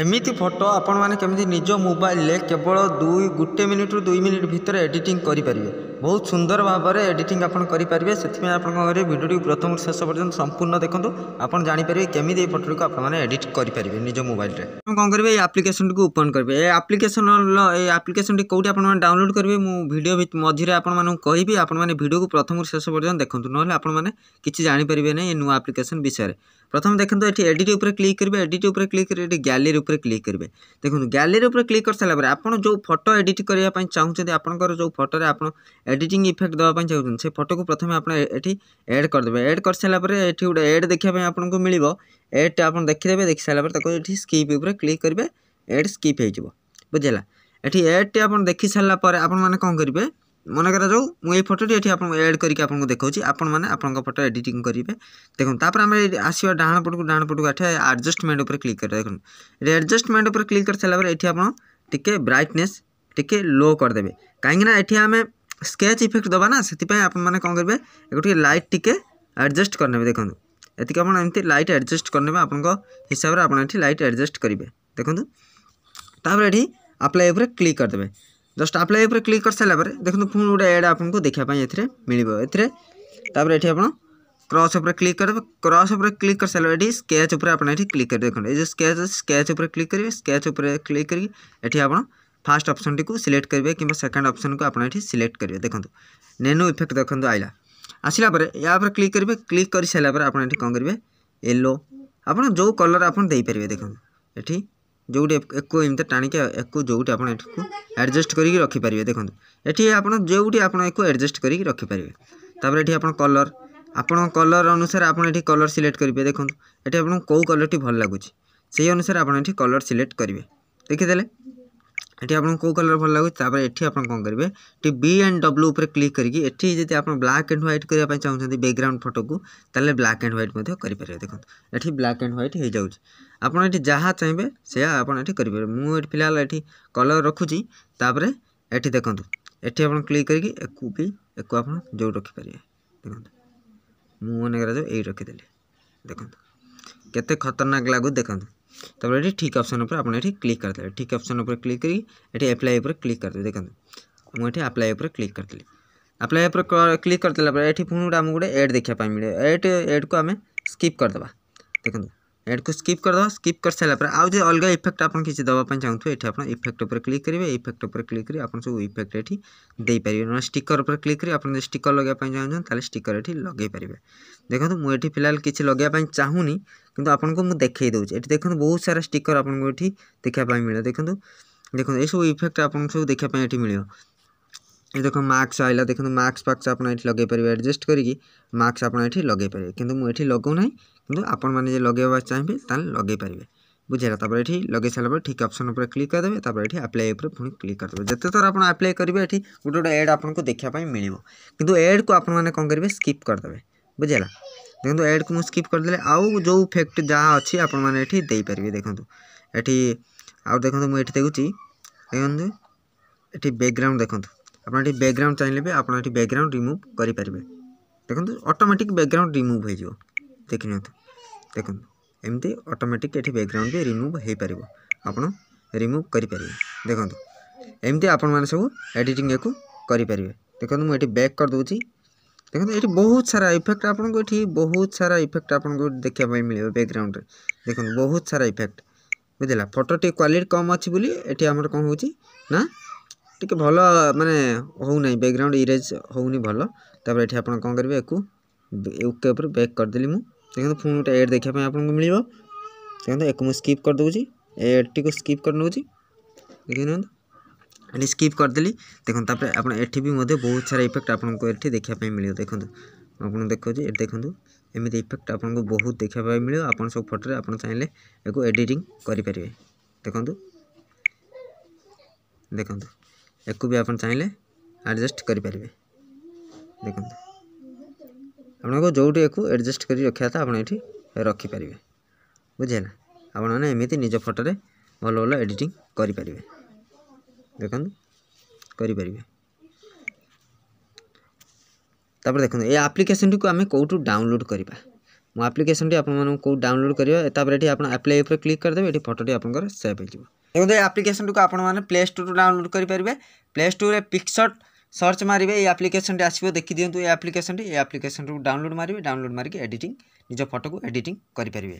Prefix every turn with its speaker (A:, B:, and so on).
A: ଏମିତି ଫଟୋ ଆପଣମାନେ କେମିତି ନିଜ ମୋବାଇଲରେ କେବଳ ଦୁଇ ଗୋଟେ ମିନିଟରୁ ଦୁଇ ମିନିଟ ଭିତରେ ଏଡିଟିଂ କରିପାରିବେ ବହୁତ ସୁନ୍ଦର ଭାବରେ ଏଡିଟିଂ ଆପଣ କରିପାରିବେ ସେଥିପାଇଁ ଆପଣଙ୍କ ଘରେ ଭିଡ଼ିଓଟି ପ୍ରଥମରୁ ଶେଷ ପର୍ଯ୍ୟନ୍ତ ସମ୍ପୂର୍ଣ୍ଣ ଦେଖନ୍ତୁ ଆପଣ ଜାଣିପାରିବେ କେମିତି ଏଇ ଫଟୋଟିକୁ ଆପଣମାନେ ଏଡିଟ୍ କରିପାରିବେ ନିଜ ମୋବାଇଲରେ ଆପଣ କ'ଣ କରିବେ ଏଇ ଆପ୍ଲିକେସନ୍ଟିକୁ ଓପନ୍ କରିବେ ଏ ଆପ୍ଲିକେସନ୍ ଏଇ ଆପ୍ଲିକେସନ୍ଟି କେଉଁଠି ଆପଣମାନେ ଡାଉନଲୋଡ଼ କରିବେ ମୁଁ ଭିଡ଼ିଓ ମଝିରେ ଆପଣମାନଙ୍କୁ କହିବି ଆପଣମାନେ ଭିଡ଼ିଓକୁ ପ୍ରଥମରୁ ଶେଷ ପର୍ଯ୍ୟନ୍ତ ଦେଖନ୍ତୁ ନହେଲେ ଆପଣମାନେ କିଛି ଜାଣିପାରିବେ ନାହିଁ ଏ ନୂଆ ଆପ୍ଲିକେସନ୍ ବିଷୟରେ প্রথমে দেখুন এটি এডিট উপরে ক্লিক করবে এডিট উপরে ক্লিক করে এটি গ্যালেরি উপরে ক্লিক করবে দেখুন গ্যালেরি উপরে ক্লিক করিসারা পরে আপনার যে ফটো এডিট করা চাহুমান আপনার যে ফটোরে আপনার এডিটিং ইফেক্ট দেওয়া চাহুন সেই ফটোকে প্রথমে আপনার এটি এড করেদেবে এড করিসারা পরে এটি গোটে এড দেখা আপনার মিলব এডটা আপনার দেখিদেবে দেখি সারা পরে তাকে এটি স্কিপ উপরে ক্লিক করবে এড স্কিপ হয়ে যাব বুঝলা এটি এডটি আপনার দেখি সারা পরে আপনার কম করবে ମନେ କରାଯାଉ ମୁଁ ଏଇ ଫଟୋଟି ଏଠି ଆପଣଙ୍କୁ ଏଡ଼୍ କରିକି ଆପଣଙ୍କୁ ଦେଖାଉଛି ଆପଣମାନେ ଆପଣଙ୍କ ଫଟୋ ଏଡ଼ିଟିଂ କରିବେ ଦେଖନ୍ତୁ ତାପରେ ଆମେ ଆସିବା ଡାହାଣ ପଟକୁ ଡାହାଣ ପଟକୁ ଏଠି ଆଡ଼ଜଷ୍ଟମେଣ୍ଟ ଉପରେ କ୍ଲିକ୍ କରିବା ଦେଖନ୍ତୁ ଏଠି ଆଡ଼ଜଷ୍ଟମେଣ୍ଟ ଉପରେ କ୍ଲିକ୍ କରିସାରିଲା ପରେ ଏଠି ଆପଣ ଟିକେ ବ୍ରାଇଟନେସ୍ ଟିକେ ଲୋ କରିଦେବେ କାହିଁକିନା ଏଠି ଆମେ ସ୍କେଚ୍ ଇଫେକ୍ଟ ଦେବା ନା ସେଥିପାଇଁ ଆପଣମାନେ କ'ଣ କରିବେ ଏକୁ ଟିକେ ଲାଇଟ୍ ଟିକେ ଆଡ଼ଜଷ୍ଟ କରିନେବେ ଦେଖନ୍ତୁ ଏତିକି ଆପଣ ଏମିତି ଲାଇଟ୍ ଆଡ଼ଜଷ୍ଟ କରିନେବେ ଆପଣଙ୍କ ହିସାବରେ ଆପଣ ଏଠି ଲାଇଟ୍ ଆଡ଼ଜଷ୍ଟ କରିବେ ଦେଖନ୍ତୁ ତାପରେ ଏଠି ଆପ୍ଲାଏ ଉପରେ କ୍ଲିକ୍ କରିଦେବେ जस्ट ଆପ୍ଲାଏ ଉପରେ क्लिक कर ପରେ ଦେଖନ୍ତୁ ପୁଣି ଗୋଟେ ଆଡ଼୍ ଆପଣଙ୍କୁ ଦେଖିବା ପାଇଁ ଏଥିରେ ମିଳିବ ଏଥିରେ क्रस क्लिक कर क्रस क्लिक कर सारा ये स्केच उपर क्लिक कर देखो ये जो स्केच स्केच उपर क्लिक करेंगे स्केच उपर क्लिक करके ये आप फास्ट ऑप्शन टी सिलेक्ट करेंगे कि सेकेंड अप्सन को आप सिलेक्ट करेंगे देखो नेनु इफेक्ट देखो आइला आसला या क्लिक करेंगे क्लिक कर सारापर आप कौन करेंगे येलो आप जो कलर आप देखिए देखो ये ଯେଉଁଠି ୟାକୁ ଏମିତି ଟାଣିକି ୟାକୁ ଯେଉଁଠି ଆପଣ ଏଠିକୁ ଆଡ଼ଜଷ୍ଟ କରିକି ରଖିପାରିବେ ଦେଖନ୍ତୁ ଏଠି ଆପଣ ଯେଉଁଠି ଆପଣ ୟାକୁ ଆଡ଼ଜଷ୍ଟ କରିକି ରଖିପାରିବେ ତାପରେ ଏଠି ଆପଣ କଲର୍ ଆପଣଙ୍କ କଲର୍ ଅନୁସାରେ ଆପଣ ଏଠି କଲର୍ ସିଲେକ୍ଟ କରିବେ ଦେଖନ୍ତୁ ଏଠି ଆପଣଙ୍କୁ କେଉଁ କଲର୍ଟି ଭଲ ଲାଗୁଛି ସେହି ଅନୁସାରେ ଆପଣ ଏଠି କଲର୍ ସିଲେକ୍ଟ କରିବେ ଦେଖିଦେଲେ आपको कौ कलर भल लगे ये आप कौन करेंगे बी एंड डब्ल्यू पर क्लिक करके ये आप ब्लाक एंड ह्वैट करने चाहते बैकग्राउंड फटो को तेल ब्लाक एंड ह्वैट कर देखो ये ब्लाक एंड ह्वैट हो जाए आपड़ जहाँ चाहिए से आपड़े मुझे फिलहाल ये कलर रखुची तापर ये देखो ये आप क्लिक करके भी एक आप जो रखिपर देख मुझे ये रखीदे देखते कते खतरनाक लगू देखता तापर ये ठीक अप्सन आप क्लिक करदे ठीक अप्सन क्लिक करी एप्लाय क्लिक करदे देखते मुझे आप्लाय क्लिक करदी आप्लाय क्लिक करदे ये पुणी गोटे आमको गोटे एड देखापे मिले एड एड को आम स्कीप करदे देखो ଏଡ଼କୁ ସ୍କିପ୍ କରିଦେବା ସ୍କିପ୍ କରିସାରିଲା ପରେ ଆଉ ଯଦି ଅଲଗା ଇଫେକ୍ଟ ଆପଣ କିଛି ଦେବା ପାଇଁ ଚାହୁଁଥିବେ ଏଠି ଆପଣ ଇଫେକ୍ଟ ଉପରେ କ୍ଲିକ୍ କରିବେ ଇଫେକ୍ଟ ଉପରେ କ୍ଲିକ୍ କରି ଆପଣ ସବୁ ଇଫେକ୍ଟ ଏଠି ଦେଇପାରିବେ ନହେଲେ ଷ୍ଟିକର୍ ଉପରେ କ୍ଲିକ୍ କରି ଆପଣ ଯଦି ଷ୍ଟିକର୍ ଲଗାଇବା ପାଇଁ ଚାହୁଁଛନ୍ତି ତାହେଲେ ଷ୍ଟିକର୍ ଏଠି ଲଗାଇ ପାରିବେ ଦେଖନ୍ତୁ ମୁଁ ଏଠି ଫିଲହାଲ କିଛି ଲଗାଇବା ପାଇଁ ଚାହୁଁନି କିନ୍ତୁ ଆପଣଙ୍କୁ ମୁଁ ଦେଖାଇ ଦେଉଛି ଏଠି ଦେଖନ୍ତୁ ବହୁତ ସାରା ଷ୍ଟିକର୍ ଆପଣଙ୍କୁ ଏଠି ଦେଖିବା ପାଇଁ ମିଳେ ଦେଖନ୍ତୁ ଦେଖନ୍ତୁ ଏସବୁ ଇଫେକ୍ଟ ଆପଣଙ୍କୁ ସବୁ ଦେଖିବା ପାଇଁ ଏଠି ମିଳିବ ଦେଖ ମାର୍କସ ଆଇଲା ଦେଖନ୍ତୁ ମାର୍କସ ଫାର୍କସ ଆପଣ ଏଠି ଲଗାଇ ପାରିବେ ଆଡ଼ଜଷ୍ଟ କରିକି ମାର୍କସ ଆପଣ ଏଠି ଲଗାଇ ପାରିବେ କିନ୍ତୁ ମୁଁ ଏଠି ଲଗାଉନାହିଁ कि आपण मैंने लगे चाहिए लगे पारे बुझेगा तपर ये लगे सारा ठीक अप्सन क्लिक करदे आप्लाई पुणी क्लिक करदे जिते थर आप आप्लाय करेंगे ये गोटे गोटे एड देखा देखापी मिल एड को आपने कौन करेंगे स्कीप करदे बुझेगा देखो एड को स्कीप करदे आउ जो फैक्ट जहाँ अच्छी आपठीपर देखो ये देखते मुझे देखी देखो ये बैकग्राउंड देखो आप बैकग्राउंड चाहिए भी आपड़ बैकग्राउंड रिमुव करें देखो अटोमेटिक बैकग्राउंड रिमुव हो ଦେଖିନିଅନ୍ତୁ ଦେଖନ୍ତୁ ଏମିତି ଅଟୋମେଟିକ୍ ଏଠି ବ୍ୟାକ୍ଗ୍ରାଉଣ୍ଡ ବି ରିମୁଭ୍ ହୋଇପାରିବ ଆପଣ ରିମୁଭ୍ କରିପାରିବେ ଦେଖନ୍ତୁ ଏମିତି ଆପଣମାନେ ସବୁ ଏଡ଼ିଟିଂ ୟାକୁ କରିପାରିବେ ଦେଖନ୍ତୁ ମୁଁ ଏଠି ବ୍ୟାକ୍ କରିଦେଉଛି ଦେଖନ୍ତୁ ଏଠି ବହୁତ ସାରା ଇଫେକ୍ଟ ଆପଣଙ୍କୁ ଏଠି ବହୁତ ସାରା ଇଫେକ୍ଟ ଆପଣଙ୍କୁ ଦେଖିବା ପାଇଁ ମିଳିବ ବ୍ୟାକ୍ଗ୍ରାଉଣ୍ଡରେ ଦେଖନ୍ତୁ ବହୁତ ସାରା ଇଫେକ୍ଟ ବୁଝିଲା ଫଟୋ ଟିକେ କ୍ୱାଲିଟି କମ୍ ଅଛି ବୋଲି ଏଠି ଆମର କ'ଣ ହେଉଛି ନା ଟିକେ ଭଲ ମାନେ ହେଉନାହିଁ ବ୍ୟାକ୍ଗ୍ରାଉଣ୍ଡ ଇରେଜ୍ ହେଉନି ଭଲ ତାପରେ ଏଠି ଆପଣ କ'ଣ କରିବେ ୟାକୁ ओके बैक करदे मुझे पुणी गोटे एड देखा आपको मिल देखते एक मुझे स्कीप करदे एड्टी को स्कीप कर नौ देखिए ना ये स्कीप करदेली देखो आप भी बहुत सारा इफेक्ट आपको ये देखापी मिले देखो आपको देखो देखो एमती इफेक्ट आपको बहुत देखा मिले आप सब फटो आप चाहिए यू एडिटिंग करें देखो देखु एक भी आप चाहिए आडजस्ट करें देखते आपको जो एडजस्ट कर रखा था आप रखिपर बुझेना आपति निज फटो भल भल एडिट करेंगे देखें देखो ये आप्लिकेसन टी आम कौटू डाउनलोड करवा मो आप्लिकेसन टी आपत डाउनलोड करेंगे ये आप्लाई पर क्लिक करदे ये फटो टी आपको सेव हो देखो ये आप्लिकेसन टी आप प्ले स्टोर डाउनलोड करेंगे प्ले स्टोर में पिक्सट सर्च मारे ये आप्लिकेसन आसो देखी दिखाँ ये आप्लिकेसन ये आप्लिकेसन डाउनलोड मारे डाउनलोड मारिक एडिट निज फटो को एडिट करें